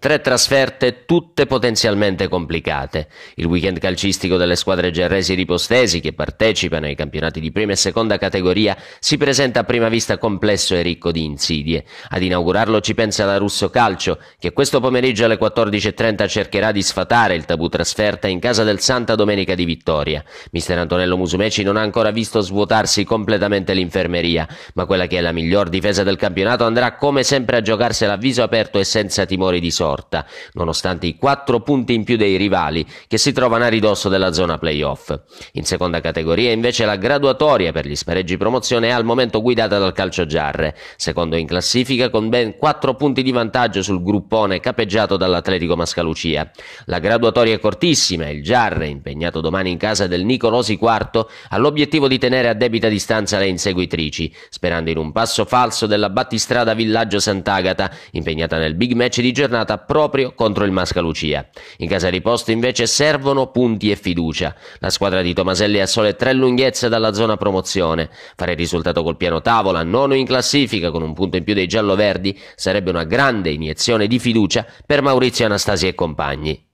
Tre trasferte tutte potenzialmente complicate. Il weekend calcistico delle squadre gerresi ripostesi che partecipano ai campionati di prima e seconda categoria si presenta a prima vista complesso e ricco di insidie. Ad inaugurarlo ci pensa la Russo Calcio che questo pomeriggio alle 14.30 cercherà di sfatare il tabù trasferta in casa del Santa Domenica di Vittoria. Mister Antonello Musumeci non ha ancora visto svuotarsi completamente l'infermeria, ma quella che è la miglior difesa del campionato andrà come sempre a giocarsela a viso aperto e senza timori di sorte sorta, nonostante i 4 punti in più dei rivali che si trovano a ridosso della zona playoff. In seconda categoria invece la graduatoria per gli spareggi promozione è al momento guidata dal calcio Giarre, secondo in classifica con ben 4 punti di vantaggio sul gruppone capeggiato dall'Atletico Mascalucia. La graduatoria è cortissima e il Giarre, impegnato domani in casa del Nicolosi IV, ha l'obiettivo di tenere a debita distanza le inseguitrici, sperando in un passo falso della battistrada Villaggio Sant'Agata, impegnata nel big match di giornata proprio contro il Mascalucia. In casa di posto invece servono punti e fiducia. La squadra di Tomaselli è a sole tre lunghezze dalla zona promozione. Fare risultato col piano tavola, nono in classifica con un punto in più dei giallo-verdi, sarebbe una grande iniezione di fiducia per Maurizio Anastasi e compagni.